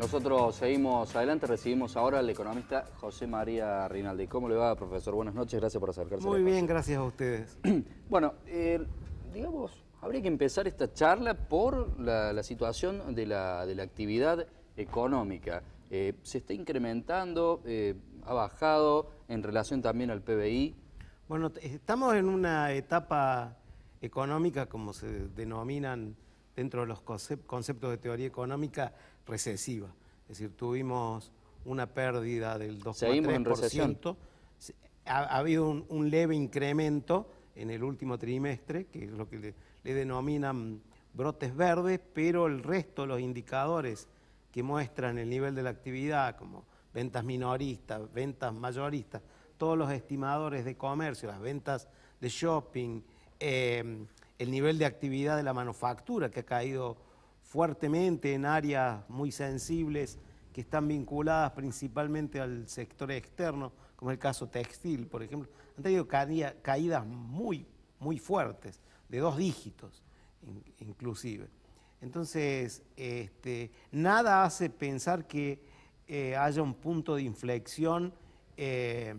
Nosotros seguimos adelante, recibimos ahora al economista José María Rinaldi. ¿Cómo le va, profesor? Buenas noches, gracias por acercarse. Muy bien, gracias a ustedes. bueno, eh, digamos, habría que empezar esta charla por la, situación de la, actividad económica. Eh, se está incrementando, eh, ha bajado en relación también al PBI. Bueno, estamos en una etapa económica, como se denominan dentro de los conceptos de teoría económica recesiva. Es decir, tuvimos una pérdida del 2,3%. Ha, habido un, leve incremento en el último trimestre, que es lo que le, denominan brotes verdes, pero el resto de los indicadores que muestran el nivel de la actividad, como ventas minoristas, ventas mayoristas, todos los estimadores de comercio, las ventas de shopping, eh, el nivel de actividad de la manufactura, que ha caído fuertemente en áreas muy sensibles que están vinculadas principalmente al sector externo, como el caso textil, por ejemplo, han tenido caídas muy, muy fuertes, de dos dígitos inclusive. Entonces, este, nada hace pensar que eh, haya un punto de inflexión eh,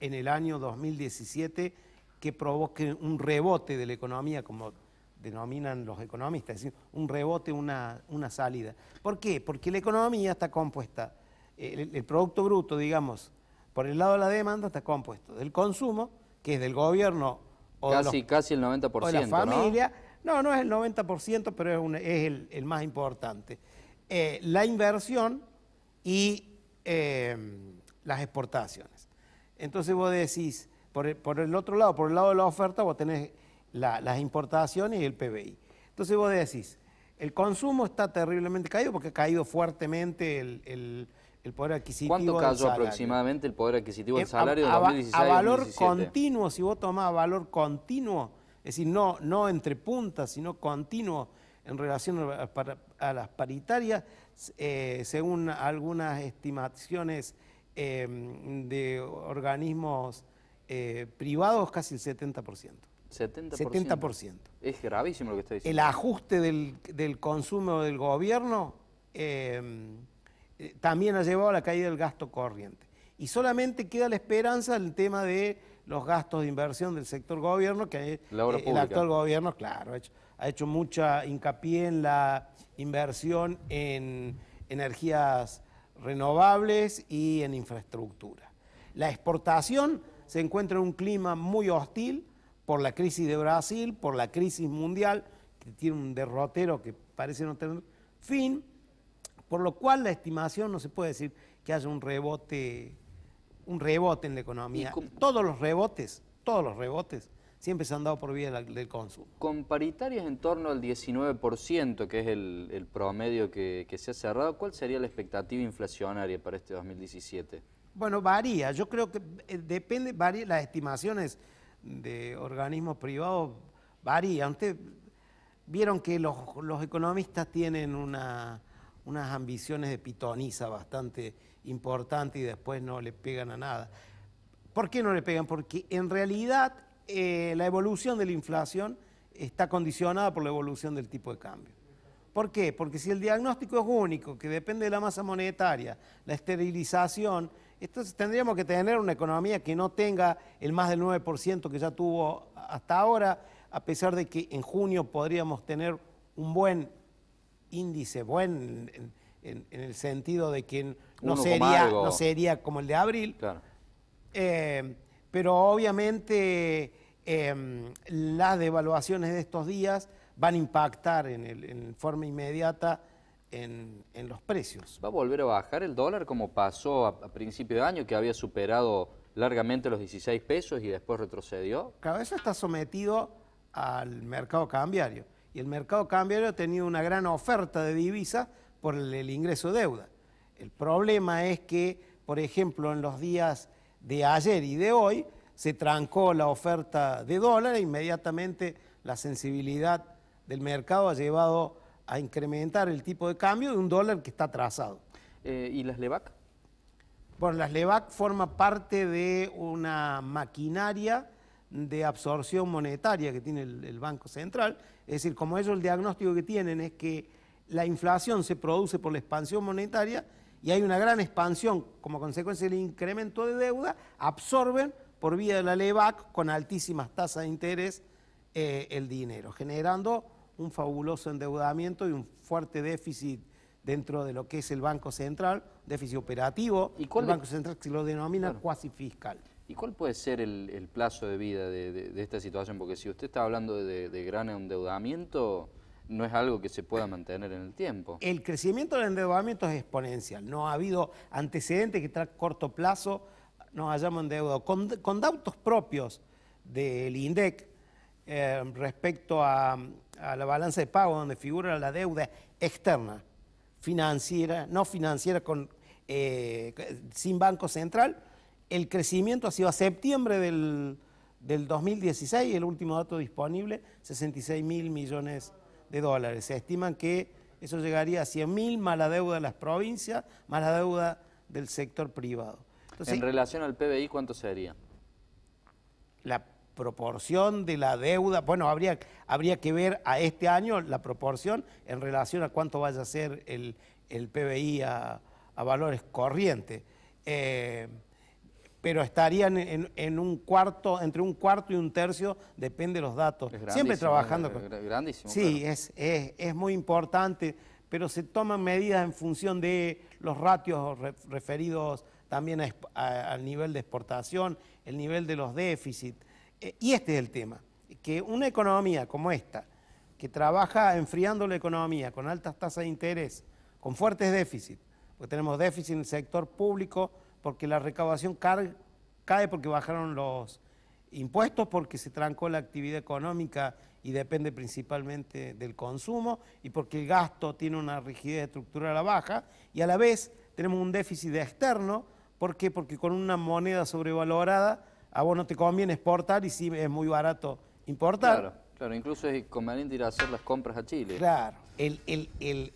en el año 2017 que provoque un rebote de la economía, como denominan los economistas, es decir, un rebote, una, una salida. ¿Por qué? Porque la economía está compuesta, el, Producto Bruto, digamos, por el lado de la demanda está compuesto del consumo, que es del gobierno o casi, casi el 90%. de la familia. ¿no? no, es el 90%, pero es, el, más importante. Eh, la inversión y eh, las exportaciones. Entonces vos decís, por el, otro lado, por el lado de la oferta, vos tenés las importaciones y el PBI. Entonces vos decís, el consumo está terriblemente caído porque ha caído fuertemente el, poder adquisitivo. ¿Cuánto cayó aproximadamente el poder adquisitivo del eh, salario de A valor continuo, si vos tomás valor continuo, es decir, no, no entre puntas, sino continuo en relación a, las paritarias, eh, según algunas estimaciones eh, de organismos eh, privados casi el 70%. 70%. 70%. Es gravísimo lo que está diciendo. El ajuste del, consumo del gobierno em, eh, también ha llevado a la caída del gasto corriente. Y solamente queda la esperanza el tema de los gastos de inversión del sector gobierno, que eh, el actual gobierno, claro, ha hecho, mucha hincapié en la inversión en energías renovables y en infraestructura. La exportación se encuentra en un clima muy hostil por la crisis de Brasil, por la crisis mundial, que tiene un derrotero que parece no tener fin, por lo cual la estimación no se puede decir que haya un rebote, un rebote en la economía. Todos los rebotes, todos los rebotes siempre se han dado por vía del consumo. Con paritarias en torno al 19%, que es el, promedio que, que, se ha cerrado, ¿cuál sería la expectativa inflacionaria para este 2017? Bueno, varía. Yo creo que eh, depende, varía, las estimaciones de organismos privados varían. Ustedes vieron que los, economistas tienen unas ambiciones de pitoniza bastante importantes y después no le pegan a nada. ¿Por qué no le pegan? Porque en realidad eh, la evolución de la inflación está condicionada por la evolución del tipo de cambio. ¿Por qué? Porque si el diagnóstico es único, que depende de la masa monetaria, la esterilización, entonces tendríamos que tener una economía que no tenga el más del 9% que ya tuvo hasta ahora, a pesar de que en junio podríamos tener un buen índice, buen en, el sentido de que no sería, no sería, como el de abril. Eh, pero obviamente em, las devaluaciones de estos días van a impactar en forma inmediata en, los precios. ¿Va a volver a bajar el dólar como pasó a, principio de año, que había superado largamente los 16 pesos y después retrocedió? Cada eso está sometido al mercado cambiario. Y el mercado cambiario ha tenido una gran oferta de divisas por el, ingreso de deuda. El problema es que, por ejemplo, en los días de ayer y de hoy, se trancó la oferta de dólar e inmediatamente la sensibilidad del mercado ha llevado a incrementar el tipo de cambio de un dólar que está atrasado. Eh, ¿Y las LEVAC? Bueno, las LEVAC forma parte de una maquinaria de absorción monetaria que tiene el, Banco Central. Es decir, como ellos el diagnóstico que tienen es que la inflación se produce por la expansión monetaria y hay una gran expansión como consecuencia del incremento de deuda, absorben por vía de la LEVAC con altísimas tasas de interés eh, el dinero, generando un fabuloso endeudamiento y un fuerte déficit dentro de lo que es el Banco Central, déficit operativo, ¿Y el Banco Central se lo denomina cuasi fiscal. ¿Y cuál puede ser el, plazo de vida de, esta situación? Porque si usted está hablando de, gran endeudamiento, no es algo que se pueda mantener en el tiempo. El crecimiento del endeudamiento es exponencial. No ha habido antecedentes que tras corto plazo nos hayamos endeudado. Con, con datos propios del INDEC, eh, respecto a, la balanza de pago, donde figura la deuda externa, financiera, no financiera, con, eh, sin Banco Central, el crecimiento ha sido a septiembre del, del 2016, el último dato disponible, 66 mil millones de dólares. Se estiman que eso llegaría a 100 mil más la deuda de las provincias, más la deuda del sector privado. en relación al PBI, ¿cuánto sería? La proporción de la deuda, bueno, habría, habría que ver a este año la proporción en relación a cuánto vaya a ser el, PBI a, valores corrientes. Eh, pero estarían en, un cuarto, entre un cuarto y un tercio, depende de los datos. Siempre trabajando eh, Sí, es, es, es, muy importante, pero se toman medidas en función de los ratios referidos también al nivel de exportación, el nivel de los déficits. Eh, y este es el tema, que una economía como esta, que trabaja enfriando la economía con altas tasas de interés, con fuertes déficits, porque tenemos déficit en el sector público, porque la recaudación cae porque bajaron los impuestos, porque se trancó la actividad económica y depende principalmente del consumo, y porque el gasto tiene una rigidez estructural a la baja, y a la vez tenemos un déficit externo, ¿por qué? Porque con una moneda sobrevalorada a vos no te conviene exportar y sí es muy barato importar. Claro, claro incluso es conveniente ir a hacer las compras a Chile. Claro,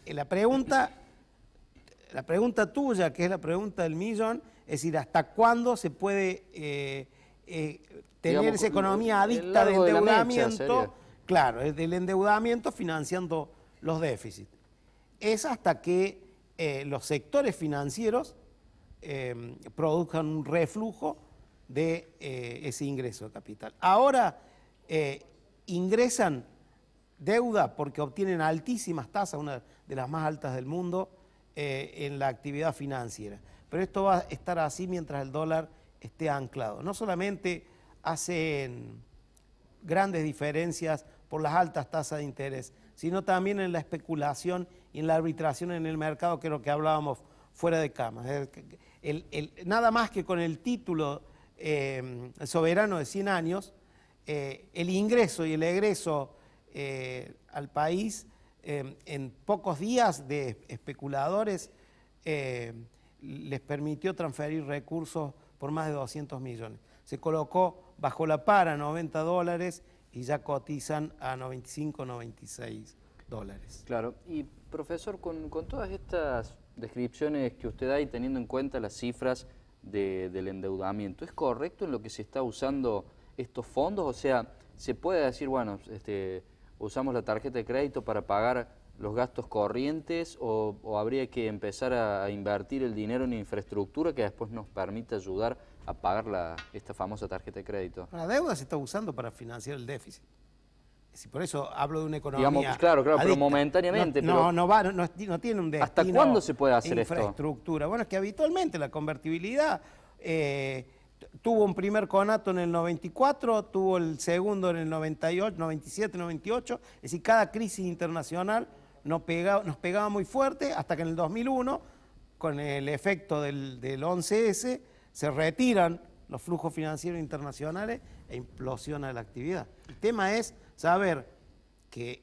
la, pregunta, la pregunta tuya, que es la pregunta del millón, es decir, ¿hasta cuándo se puede eh, eh, tener esa economía adicta de endeudamiento? claro, del endeudamiento financiando los déficits. Es hasta que eh, los sectores financieros produzcan un reflujo de eh, ese ingreso de capital. Ahora eh, ingresan deuda porque obtienen altísimas tasas, una de las más altas del mundo, eh, en la actividad financiera. Pero esto va a estar así mientras el dólar esté anclado. No solamente hacen grandes diferencias por las altas tasas de interés, sino también en la especulación y en la arbitración en el mercado, que es lo que hablábamos fuera de cama. nada más que con el título el eh, soberano de 100 años, eh, el ingreso y el egreso eh, al país en pocos días de especuladores les permitió transferir recursos por más de 200 millones. Se colocó bajo la para 90 dólares y ya cotizan a 95, 96 dólares. Claro, y profesor, con, con todas estas descripciones que usted da y teniendo en cuenta las cifras de, del endeudamiento. ¿Es correcto en lo que se está usando estos fondos? O sea, ¿se puede decir, bueno, este, usamos la tarjeta de crédito para pagar los gastos corrientes o, habría que empezar a, invertir el dinero en infraestructura que después nos permita ayudar a pagar la, esta famosa tarjeta de crédito? La deuda se está usando para financiar el déficit por eso hablo de una economía. Pues, claro, claro, pero momentáneamente. No, no, va, no, tiene un destino. ¿Hasta cuándo se puede hacer esto? infraestructura? Bueno, es que habitualmente la convertibilidad eh, tuvo un primer conato en el 94, tuvo el segundo en el 98, 97, 98. Es decir, cada crisis internacional nos pegaba, nos pegaba muy fuerte hasta que en el 2001, con el efecto del, del 11S, se retiran los flujos financieros internacionales e implosiona la actividad. El tema es saber que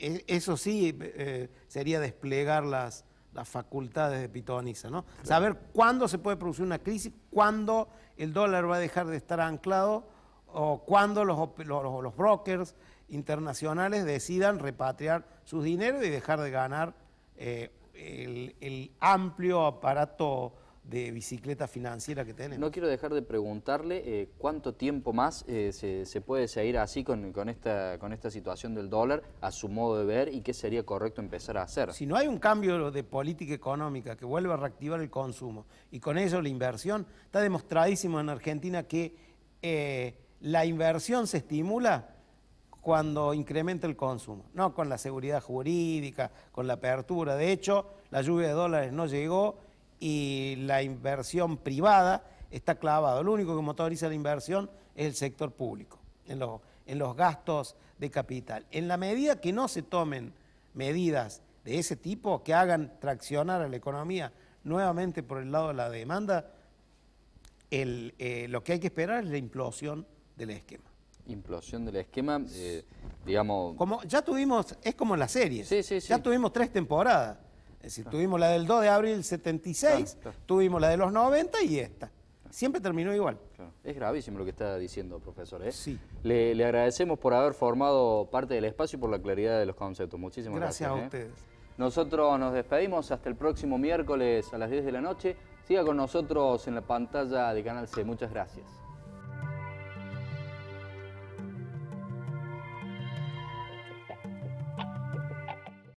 e, eso sí eh, sería desplegar las, facultades de Pitoniza, ¿no? Saber cuándo se puede producir una crisis, cuándo el dólar va a dejar de estar anclado o cuándo los, los, brokers internacionales decidan repatriar sus dinero y dejar de ganar eh, el, el amplio aparato de bicicleta financiera que tenemos. No quiero dejar de preguntarle eh, cuánto tiempo más eh, se, puede seguir así con, esta, con esta situación del dólar a su modo de ver y qué sería correcto empezar a hacer. Si no hay un cambio de política económica que vuelva a reactivar el consumo y con ello la inversión, está demostradísimo en Argentina que eh, la inversión se estimula cuando incrementa el consumo, no con la seguridad jurídica, con la apertura. De hecho, la lluvia de dólares no llegó y la inversión privada está clavada, Lo único que motoriza la inversión es el sector público, en, en los gastos de capital. En la medida que no se tomen medidas de ese tipo que hagan traccionar a la economía nuevamente por el lado de la demanda, eh, lo que hay que esperar es la implosión del esquema. Implosión del esquema, eh, digamos... Como ya tuvimos, es como en la serie. ya tuvimos tres temporadas es decir, tuvimos la del 2 de abril 76, tuvimos la de los 90 y esta. Siempre terminó igual. Es gravísimo lo que está diciendo, profesor. ¿eh? Le, agradecemos por haber formado parte del espacio y por la claridad de los conceptos. Muchísimas gracias. Gracias a ¿eh? ustedes. Nosotros nos despedimos hasta el próximo miércoles a las 10 de la noche. Siga con nosotros en la pantalla de Canal C. Muchas gracias.